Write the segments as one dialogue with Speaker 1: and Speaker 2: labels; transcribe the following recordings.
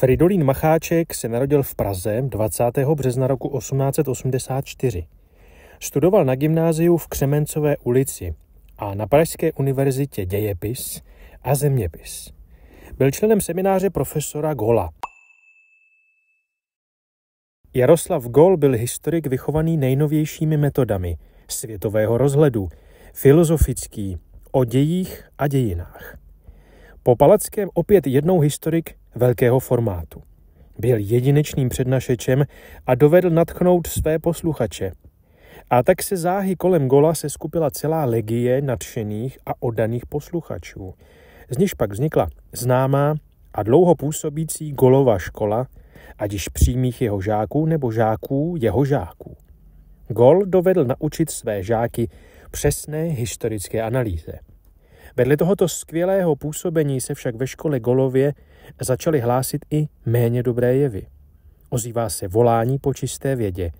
Speaker 1: Fridolín Macháček se narodil v Praze 20. března roku 1884. Studoval na gymnáziu v Křemencové ulici a na Pražské univerzitě dějepis a zeměpis. Byl členem semináře profesora Gola. Jaroslav Gol byl historik vychovaný nejnovějšími metodami světového rozhledu, filozofický, o dějích a dějinách. Po Palackém opět jednou historik velkého formátu. Byl jedinečným přednašečem a dovedl natchnout své posluchače. A tak se záhy kolem gola se skupila celá legie nadšených a odaných posluchačů. Z nich pak vznikla známá a dlouho působící golová škola, ať již přímých jeho žáků nebo žáků jeho žáků. Gol dovedl naučit své žáky přesné historické analýze. Vedle tohoto skvělého působení se však ve škole Golově začaly hlásit i méně dobré jevy. Ozývá se volání po čisté vědě.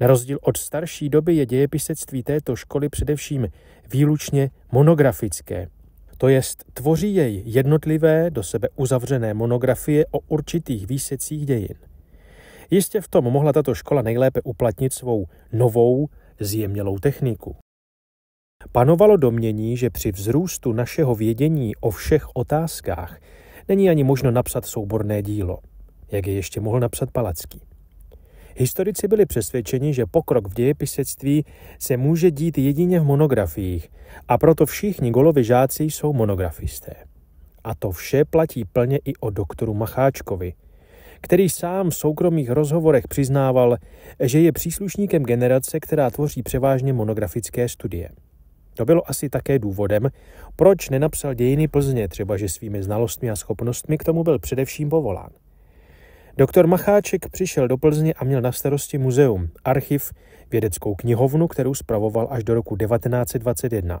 Speaker 1: Na rozdíl od starší doby je dějepisectví této školy především výlučně monografické, to jest tvoří jej jednotlivé do sebe uzavřené monografie o určitých výsecích dějin. Jistě v tom mohla tato škola nejlépe uplatnit svou novou, zjemnělou techniku panovalo domění, že při vzrůstu našeho vědění o všech otázkách není ani možno napsat souborné dílo, jak je ještě mohl napsat Palacký. Historici byli přesvědčeni, že pokrok v dějepisectví se může dít jedině v monografiích a proto všichni Golovi žáci jsou monografisté. A to vše platí plně i o doktoru Macháčkovi, který sám v soukromých rozhovorech přiznával, že je příslušníkem generace, která tvoří převážně monografické studie. To bylo asi také důvodem, proč nenapsal dějiny Plzně, třeba že svými znalostmi a schopnostmi k tomu byl především povolán. Doktor Macháček přišel do Plzně a měl na starosti muzeum, archiv, vědeckou knihovnu, kterou spravoval až do roku 1921.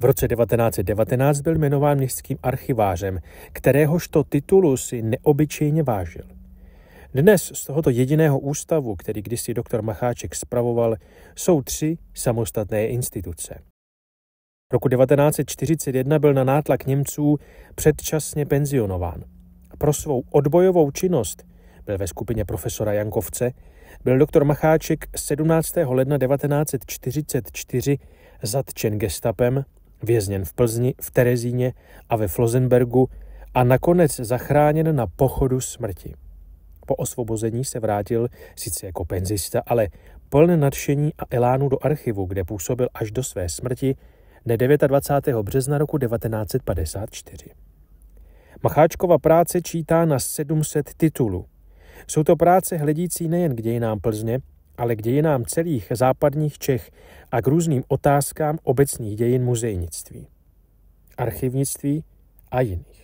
Speaker 1: V roce 1919 byl jmenován městským archivářem, to titulu si neobyčejně vážil. Dnes z tohoto jediného ústavu, který kdysi doktor Macháček spravoval, jsou tři samostatné instituce. Roku 1941 byl na nátlak Němců předčasně penzionován. Pro svou odbojovou činnost byl ve skupině profesora Jankovce, byl doktor Macháček 17. ledna 1944 zatčen gestapem, vězněn v Plzni, v Terezíně a ve Flozenbergu a nakonec zachráněn na pochodu smrti. Po osvobození se vrátil sice jako penzista, ale plné nadšení a elánu do archivu, kde působil až do své smrti dne 29. března roku 1954. Macháčkova práce čítá na 700 titulů. Jsou to práce hledící nejen k dějinám Plzně, ale k dějinám celých západních Čech a k různým otázkám obecných dějin muzejnictví, archivnictví a jiných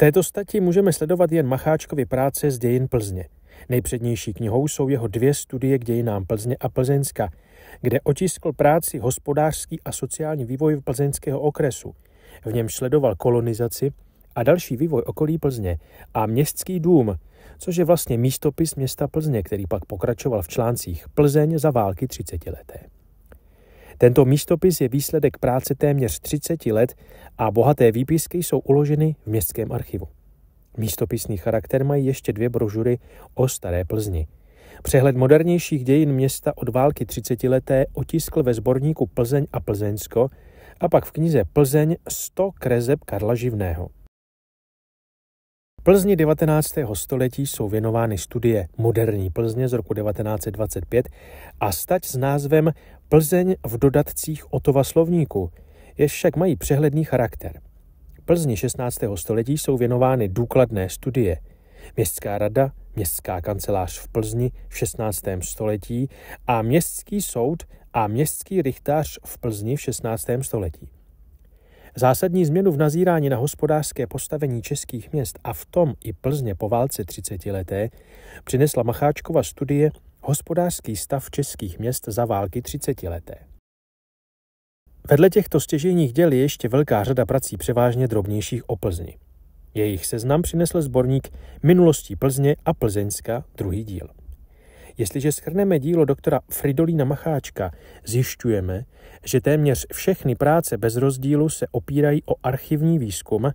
Speaker 1: této stati můžeme sledovat jen Macháčkovy práce z dějin Plzně. Nejpřednější knihou jsou jeho dvě studie k dějinám Plzně a Plzeňska, kde otiskl práci hospodářský a sociální vývoj plzeňského okresu. V něm sledoval kolonizaci a další vývoj okolí Plzně a městský dům, což je vlastně místopis města Plzně, který pak pokračoval v článcích Plzeň za války 30 leté. Tento místopis je výsledek práce téměř 30 let a bohaté výpisky jsou uloženy v městském archivu. Místopisný charakter mají ještě dvě brožury o Staré Plzni. Přehled modernějších dějin města od války 30 leté otiskl ve sborníku Plzeň a Plzeňsko a pak v knize Plzeň 100 kreseb Karla Živného. Plzni 19. století jsou věnovány studie Moderní Plzně z roku 1925 a stať s názvem Plzeň v dodatcích Otova slovníku, jež však mají přehledný charakter. Plzni 16. století jsou věnovány důkladné studie. Městská rada, městská kancelář v Plzni v 16. století a městský soud a městský richtář v Plzni v 16. století. Zásadní změnu v nazírání na hospodářské postavení českých měst a v tom i Plzně po válce 30 leté přinesla Macháčkova studie Hospodářský stav českých měst za války 30 leté. Vedle těchto stěžejních děl je ještě velká řada prací převážně drobnějších o Plzni. Jejich seznam přinesl sborník Minulostí Plzně a Plzeňska druhý díl. Jestliže schrneme dílo doktora Fridolína Macháčka, zjišťujeme, že téměř všechny práce bez rozdílu se opírají o archivní výzkum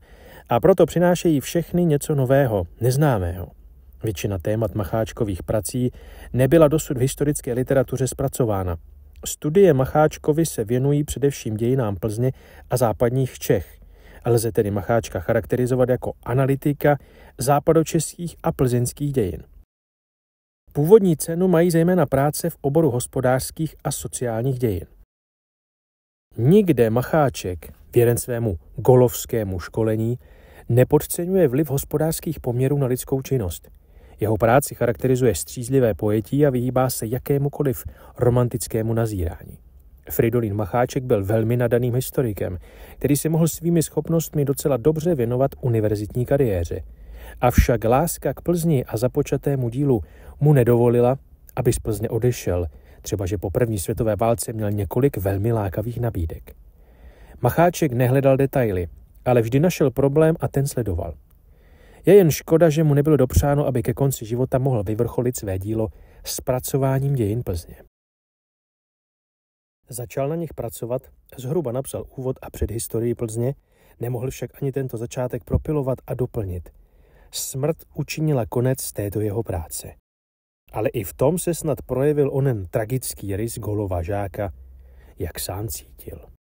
Speaker 1: a proto přinášejí všechny něco nového, neznámého. Většina témat Macháčkových prací nebyla dosud v historické literatuře zpracována. Studie Macháčkovi se věnují především dějinám Plzně a západních Čech. Lze tedy Macháčka charakterizovat jako analytika západočeských a plzeňských dějin. Původní cenu mají zejména práce v oboru hospodářských a sociálních dějin. Nikde Macháček, věren svému golovskému školení, nepodceňuje vliv hospodářských poměrů na lidskou činnost. Jeho práci charakterizuje střízlivé pojetí a vyhýbá se jakémukoliv romantickému nazírání. Fridolin Macháček byl velmi nadaným historikem, který si mohl svými schopnostmi docela dobře věnovat univerzitní kariéře – Avšak láska k Plzni a započatému dílu mu nedovolila, aby z Plzně odešel, třeba že po první světové válce měl několik velmi lákavých nabídek. Macháček nehledal detaily, ale vždy našel problém a ten sledoval. Je jen škoda, že mu nebylo dopřáno, aby ke konci života mohl vyvrcholit své dílo s pracováním dějin Plzně. Začal na nich pracovat, zhruba napsal úvod a předhistorii Plzně, nemohl však ani tento začátek propilovat a doplnit – smrt učinila konec této jeho práce. Ale i v tom se snad projevil onen tragický rys Golova žáka, jak sám cítil.